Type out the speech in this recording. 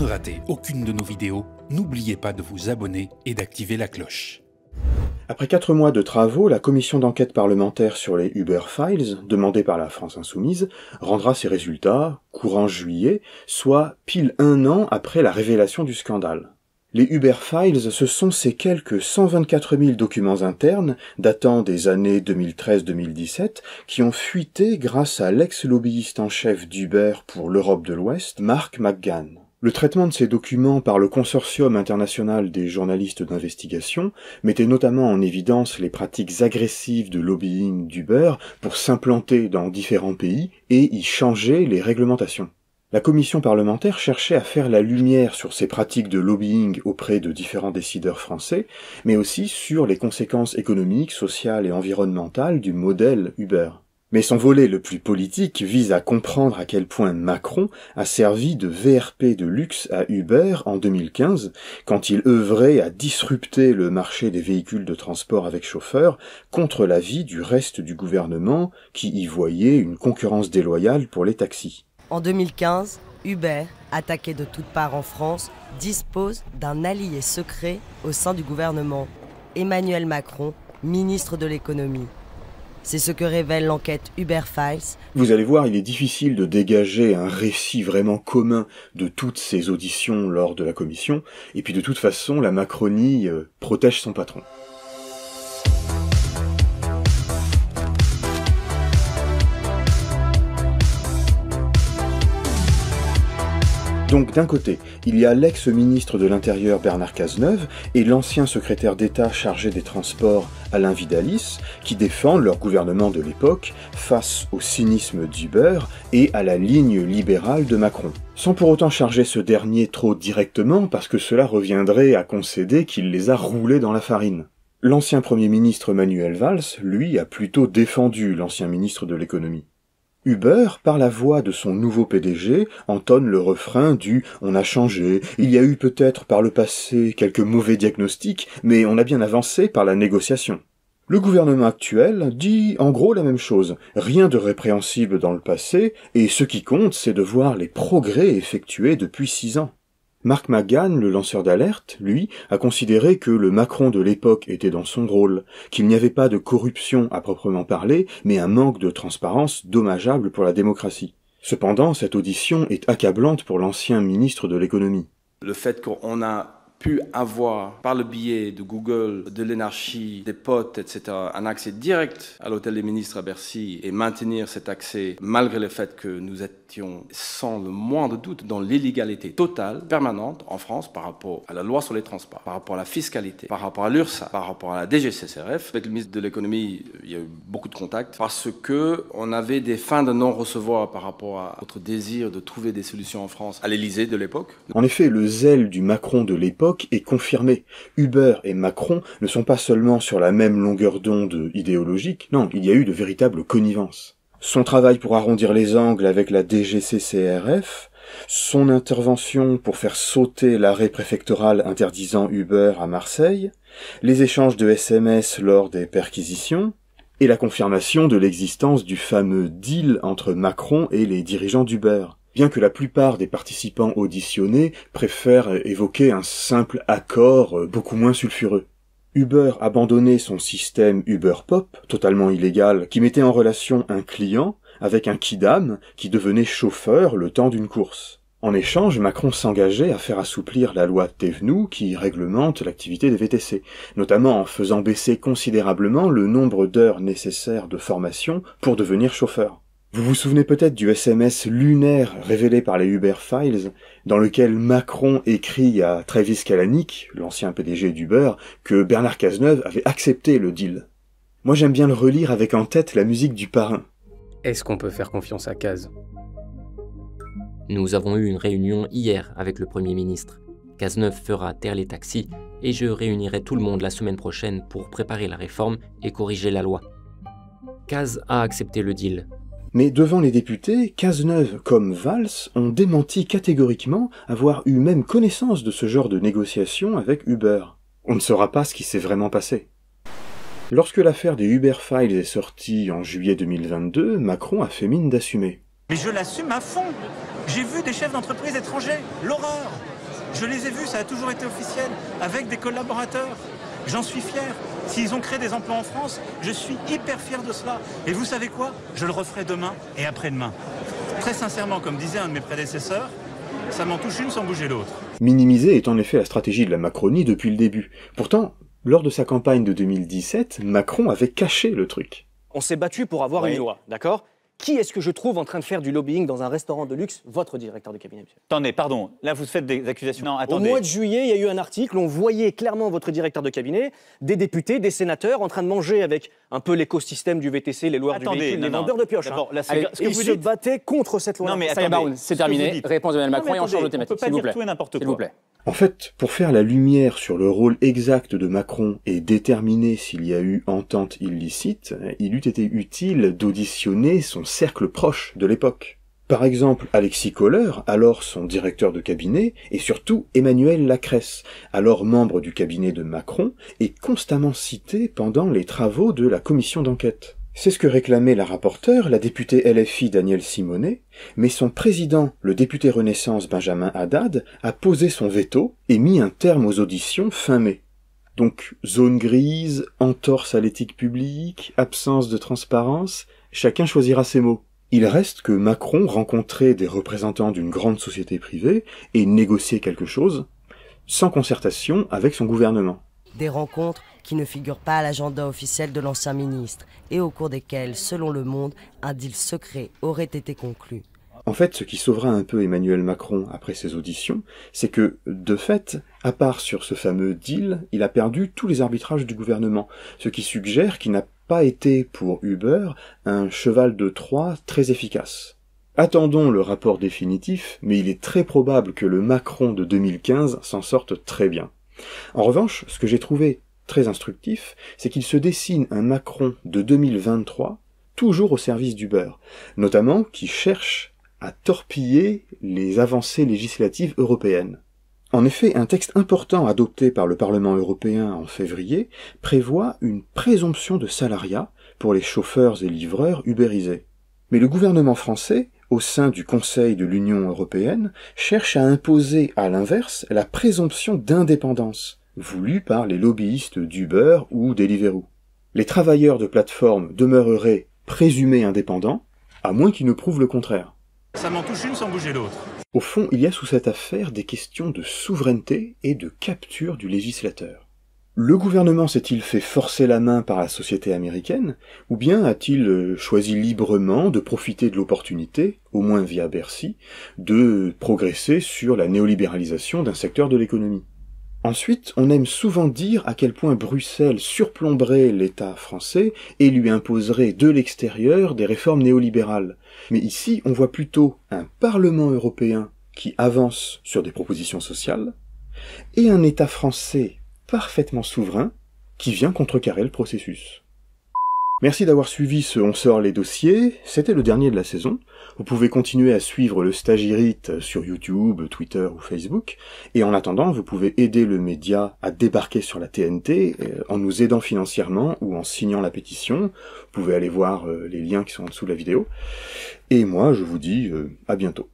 ne rater aucune de nos vidéos, n'oubliez pas de vous abonner et d'activer la cloche. Après quatre mois de travaux, la commission d'enquête parlementaire sur les Uber Files, demandée par la France Insoumise, rendra ses résultats courant juillet, soit pile un an après la révélation du scandale. Les Uber Files, ce sont ces quelques 124 000 documents internes, datant des années 2013-2017, qui ont fuité grâce à l'ex-lobbyiste en chef d'Uber pour l'Europe de l'Ouest, Mark McGann. Le traitement de ces documents par le Consortium international des journalistes d'investigation mettait notamment en évidence les pratiques agressives de lobbying d'Uber pour s'implanter dans différents pays et y changer les réglementations. La commission parlementaire cherchait à faire la lumière sur ces pratiques de lobbying auprès de différents décideurs français, mais aussi sur les conséquences économiques, sociales et environnementales du modèle Uber. Mais son volet le plus politique vise à comprendre à quel point Macron a servi de VRP de luxe à Uber en 2015, quand il œuvrait à disrupter le marché des véhicules de transport avec chauffeur contre l'avis du reste du gouvernement qui y voyait une concurrence déloyale pour les taxis. En 2015, Uber, attaqué de toutes parts en France, dispose d'un allié secret au sein du gouvernement, Emmanuel Macron, ministre de l'économie. C'est ce que révèle l'enquête Uber Files. Vous allez voir, il est difficile de dégager un récit vraiment commun de toutes ces auditions lors de la commission, et puis de toute façon, la Macronie euh, protège son patron. Donc d'un côté, il y a l'ex-ministre de l'Intérieur Bernard Cazeneuve et l'ancien secrétaire d'État chargé des Transports Alain Vidalis qui défendent leur gouvernement de l'époque face au cynisme d'Uber et à la ligne libérale de Macron. Sans pour autant charger ce dernier trop directement parce que cela reviendrait à concéder qu'il les a roulés dans la farine. L'ancien Premier ministre Manuel Valls, lui, a plutôt défendu l'ancien ministre de l'économie. Uber, par la voix de son nouveau PDG, entonne le refrain du On a changé, il y a eu peut-être par le passé quelques mauvais diagnostics, mais on a bien avancé par la négociation. Le gouvernement actuel dit en gros la même chose, rien de répréhensible dans le passé, et ce qui compte, c'est de voir les progrès effectués depuis six ans. Mark McGahn, le lanceur d'alerte, lui, a considéré que le Macron de l'époque était dans son rôle, qu'il n'y avait pas de corruption à proprement parler, mais un manque de transparence dommageable pour la démocratie. Cependant, cette audition est accablante pour l'ancien ministre de l'économie. Le fait qu'on a pu avoir, par le biais de Google, de l'énarchie, des potes, etc., un accès direct à l'hôtel des ministres à Bercy et maintenir cet accès malgré le fait que nous étions sans le moindre doute dans l'illégalité totale, permanente en France par rapport à la loi sur les transports, par rapport à la fiscalité, par rapport à l'URSA, par rapport à la DGCCRF. Avec le ministre de l'économie, il y a eu beaucoup de contacts parce que on avait des fins de non-recevoir par rapport à notre désir de trouver des solutions en France à l'Élysée de l'époque. En effet, le zèle du Macron de l'époque est confirmé. Uber et Macron ne sont pas seulement sur la même longueur d'onde idéologique, non, il y a eu de véritables connivences. Son travail pour arrondir les angles avec la DGCCRF, son intervention pour faire sauter l'arrêt préfectoral interdisant Uber à Marseille, les échanges de SMS lors des perquisitions, et la confirmation de l'existence du fameux deal entre Macron et les dirigeants d'Uber bien que la plupart des participants auditionnés préfèrent évoquer un simple accord euh, beaucoup moins sulfureux. Uber abandonnait son système Uber Pop, totalement illégal, qui mettait en relation un client avec un kidam qui devenait chauffeur le temps d'une course. En échange, Macron s'engageait à faire assouplir la loi Thévenoud qui réglemente l'activité des VTC, notamment en faisant baisser considérablement le nombre d'heures nécessaires de formation pour devenir chauffeur. Vous vous souvenez peut-être du SMS lunaire révélé par les Uber Files, dans lequel Macron écrit à Travis Kalanick, l'ancien PDG d'Uber, que Bernard Cazeneuve avait accepté le deal. Moi j'aime bien le relire avec en tête la musique du parrain. Est-ce qu'on peut faire confiance à Caz Nous avons eu une réunion hier avec le Premier ministre. Cazeneuve fera taire les taxis et je réunirai tout le monde la semaine prochaine pour préparer la réforme et corriger la loi. Caz a accepté le deal, mais devant les députés, Cazeneuve comme Valls ont démenti catégoriquement avoir eu même connaissance de ce genre de négociation avec Uber. On ne saura pas ce qui s'est vraiment passé. Lorsque l'affaire des Uber Files est sortie en juillet 2022, Macron a fait mine d'assumer. Mais je l'assume à fond. J'ai vu des chefs d'entreprise étrangers, l'horreur. Je les ai vus, ça a toujours été officiel, avec des collaborateurs. J'en suis fier s'ils ont créé des emplois en France, je suis hyper fier de cela. Et vous savez quoi Je le referai demain et après-demain. Très sincèrement, comme disait un de mes prédécesseurs, ça m'en touche une sans bouger l'autre. Minimiser est en effet la stratégie de la Macronie depuis le début. Pourtant, lors de sa campagne de 2017, Macron avait caché le truc. On s'est battu pour avoir une loi, d'accord qui est-ce que je trouve en train de faire du lobbying dans un restaurant de luxe Votre directeur de cabinet, monsieur. Attendez, pardon, là vous faites des accusations. Non, attendez. Au mois de juillet, il y a eu un article, on voyait clairement votre directeur de cabinet, des députés, des sénateurs en train de manger avec un peu l'écosystème du VTC, les lois du véhicule, les vendeurs de pioches. ce que vous ils battaient contre cette loi. Non mais attendez, c'est terminé. Réponse de Emmanuel Macron et on change de thématique, s'il vous plaît. S'il vous plaît. En fait, pour faire la lumière sur le rôle exact de Macron et déterminer s'il y a eu entente illicite, il eût été utile d'auditionner son cercle proche de l'époque. Par exemple, Alexis Kohler, alors son directeur de cabinet, et surtout Emmanuel Lacresse, alors membre du cabinet de Macron, est constamment cité pendant les travaux de la commission d'enquête. C'est ce que réclamait la rapporteure, la députée LFI Danielle Simonet, mais son président, le député Renaissance Benjamin Haddad, a posé son veto et mis un terme aux auditions fin mai. Donc zone grise, entorse à l'éthique publique, absence de transparence, chacun choisira ses mots. Il reste que Macron rencontrait des représentants d'une grande société privée et négociait quelque chose, sans concertation avec son gouvernement. Des rencontres qui ne figurent pas à l'agenda officiel de l'ancien ministre et au cours desquels, selon le monde, un deal secret aurait été conclu. En fait, ce qui sauvera un peu Emmanuel Macron après ses auditions, c'est que, de fait, à part sur ce fameux deal, il a perdu tous les arbitrages du gouvernement, ce qui suggère qu'il n'a pas été pour Uber un cheval de Troie très efficace. Attendons le rapport définitif, mais il est très probable que le Macron de 2015 s'en sorte très bien. En revanche, ce que j'ai trouvé très instructif, c'est qu'il se dessine un Macron de 2023 toujours au service du beurre, notamment qui cherche à torpiller les avancées législatives européennes. En effet, un texte important adopté par le Parlement européen en février prévoit une présomption de salariat pour les chauffeurs et livreurs ubérisés. Mais le gouvernement français, au sein du Conseil de l'Union européenne, cherche à imposer à l'inverse la présomption d'indépendance, Voulu par les lobbyistes d'Uber ou Deliveroo. Les travailleurs de plateforme demeureraient présumés indépendants, à moins qu'ils ne prouvent le contraire. Ça m'en touche une sans bouger l'autre. Au fond, il y a sous cette affaire des questions de souveraineté et de capture du législateur. Le gouvernement s'est-il fait forcer la main par la société américaine, ou bien a-t-il euh, choisi librement de profiter de l'opportunité, au moins via Bercy, de progresser sur la néolibéralisation d'un secteur de l'économie Ensuite, on aime souvent dire à quel point Bruxelles surplomberait l'État français et lui imposerait de l'extérieur des réformes néolibérales. Mais ici, on voit plutôt un Parlement européen qui avance sur des propositions sociales et un État français parfaitement souverain qui vient contrecarrer le processus. Merci d'avoir suivi ce On sort les dossiers, c'était le dernier de la saison. Vous pouvez continuer à suivre le Stagirite sur YouTube, Twitter ou Facebook, et en attendant, vous pouvez aider le média à débarquer sur la TNT euh, en nous aidant financièrement ou en signant la pétition. Vous pouvez aller voir euh, les liens qui sont en dessous de la vidéo. Et moi, je vous dis euh, à bientôt.